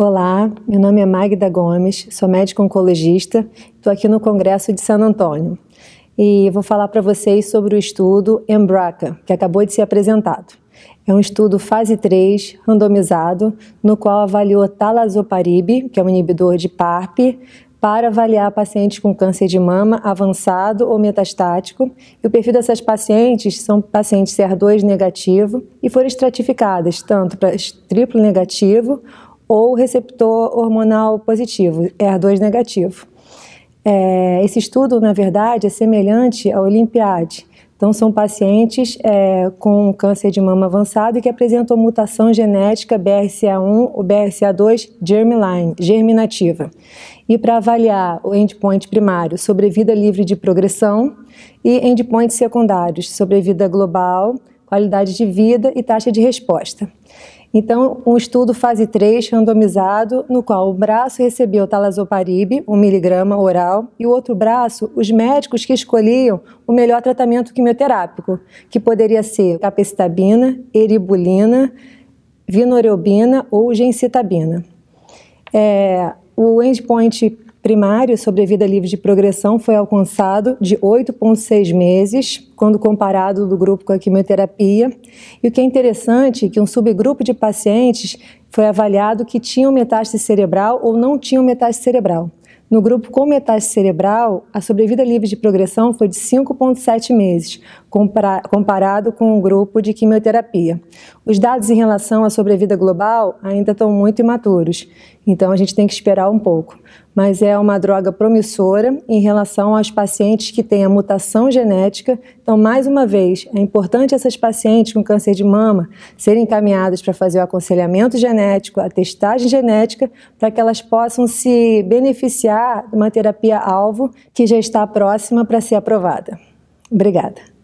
Olá, meu nome é Magda Gomes, sou médica oncologista, estou aqui no Congresso de San Antônio e vou falar para vocês sobre o estudo Embraca, que acabou de ser apresentado. É um estudo fase 3, randomizado, no qual avaliou talazoparib, que é um inibidor de PARP, para avaliar pacientes com câncer de mama avançado ou metastático. E o perfil dessas pacientes são pacientes CR2 negativo e foram estratificadas tanto para triplo negativo ou receptor hormonal positivo, r 2 negativo. É, esse estudo, na verdade, é semelhante ao Olimpiade. Então, são pacientes é, com câncer de mama avançado e que apresentam mutação genética BRCA1 ou BRCA2 germline, germinativa. E para avaliar o endpoint primário, sobrevida livre de progressão, e endpoints secundários, sobrevida global, qualidade de vida e taxa de resposta. Então, um estudo fase 3 randomizado, no qual o braço recebeu talazoparib, 1 miligrama oral, e o outro braço, os médicos que escolhiam o melhor tratamento quimioterápico, que poderia ser capecitabina, eribulina, vinorelbina ou gencitabina. É, o endpoint primário sobre a vida livre de progressão foi alcançado de 8,6 meses, quando comparado do grupo com a quimioterapia. E o que é interessante é que um subgrupo de pacientes foi avaliado que tinham metástase cerebral ou não tinham metástase cerebral. No grupo com metástase cerebral, a sobrevida livre de progressão foi de 5,7 meses, comparado com o um grupo de quimioterapia. Os dados em relação à sobrevida global ainda estão muito imaturos, então a gente tem que esperar um pouco. Mas é uma droga promissora em relação aos pacientes que têm a mutação genética. Então, mais uma vez, é importante essas pacientes com câncer de mama serem encaminhadas para fazer o aconselhamento genético, a testagem genética, para que elas possam se beneficiar de uma terapia-alvo que já está próxima para ser aprovada. Obrigada.